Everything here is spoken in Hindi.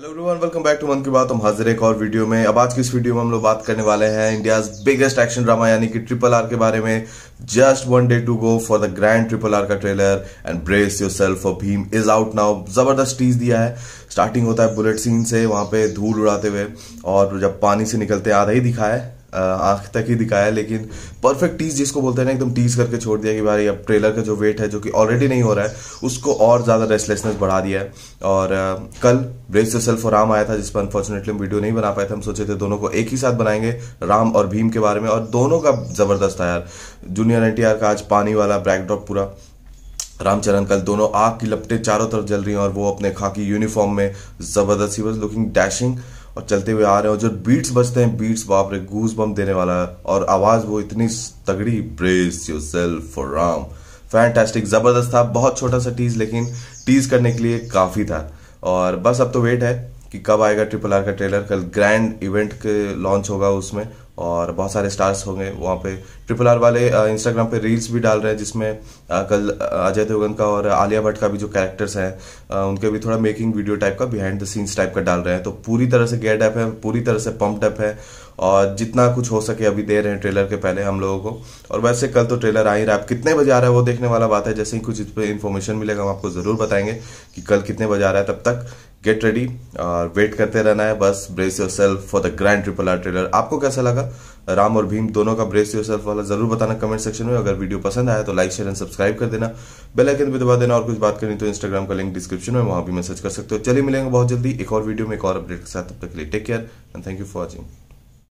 hello everyone welcome back to Mann ki बात हम हाजिर एक और वीडियो में अब आज की इस वीडियो में हम लोग बात करने वाले हैं इंडियाज बिगेस्ट एक्शन ड्रामा यानी कि ट्रिपल आर के बारे में just one day to go for the grand triple R का trailer and brace your self for Bheem is out now जबरदस्त टीज दिया है स्टार्टिंग होता है बुलेट सीन से वहां पे धूल उड़ाते हुए और जब पानी से निकलते आधा ही दिखा है आंख तक ही दिखाया लेकिन परफेक्ट टीज जिसको बोलते हैं ना एकदम टीज करके छोड़ दिया कि भाई अब ट्रेलर का जो वेट है जो कि ऑलरेडी नहीं हो रहा है उसको और ज़्यादा रेस्टलेसनेस बढ़ा दिया है और आ, कल ब्रेस द सेल्फ राम आया था जिस पर अनफॉर्चुनेटली हम वीडियो नहीं बना पाए थे हम सोचे थे दोनों को एक ही साथ बनाएंगे राम और भीम के बारे में और दोनों का ज़बरदस्त था यार जूनियर एन का आज पानी वाला ब्रैकड्रॉप पूरा रामचरण कल दोनों आग की लपटे चारों तरफ जल रही हैं और वो अपने खाकी यूनिफॉर्म में ज़बरदस्त ही वॉज लुकिंग डैशिंग और चलते हुए आ रहे हो जो बीट्स बजते हैं बीट्स बाप रे गूज बम देने वाला है और आवाज़ वो इतनी तगड़ी brace your self for Ram fantastic ज़बरदस्त था बहुत छोटा सा टीज लेकिन टीज करने के लिए काफ़ी था और बस अब तो वेट है कि कब आएगा ट्रिपल आर का ट्रेलर कल ग्रैंड इवेंट के लॉन्च होगा उसमें और बहुत सारे स्टार्स होंगे वहाँ पे ट्रिपल आर वाले इंस्टाग्राम पे रील्स भी डाल रहे हैं जिसमें कल अजय देवगन का और आलिया भट्ट का भी जो कैरेक्टर्स हैं उनके भी थोड़ा मेकिंग वीडियो टाइप का बिहाइंड द सीन्स टाइप का डाल रहे हैं तो पूरी तरह से गेट अप है पूरी तरह से पम्प्ड अप है और जितना कुछ हो सके अभी दे रहे हैं ट्रेलर के पहले हम लोगों को और वैसे कल तो ट्रेलर आ ही रहा है कितने बजे आ रहा है वो देखने वाला बात है जैसे ही कुछ इस पर इन्फॉर्मेशन मिलेगा हम आपको ज़रूर बताएंगे कि कल कितने बजे आ रहा है तब तक गेट रेडी और वेट करते रहना है बस brace your self for the grand triple R trailer आपको कैसा लगा राम और भीम दोनों का ब्रेस योर सेल्फ वाला जरूर बताना कमेंट सेक्शन में अगर वीडियो पसंद आया तो लाइक शेयर एंड सब्सक्राइब कर देना बेल आइकन भी दबा देना और कुछ बात करनी तो इंस्टाग्राम का लिंक डिस्क्रिप्शन में वहां भी मैसेज कर सकते हो चलिए मिलेंगे बहुत जल्दी एक और वीडियो में एक और अपडेट के साथ तब तक के लिए take care and thank you for watching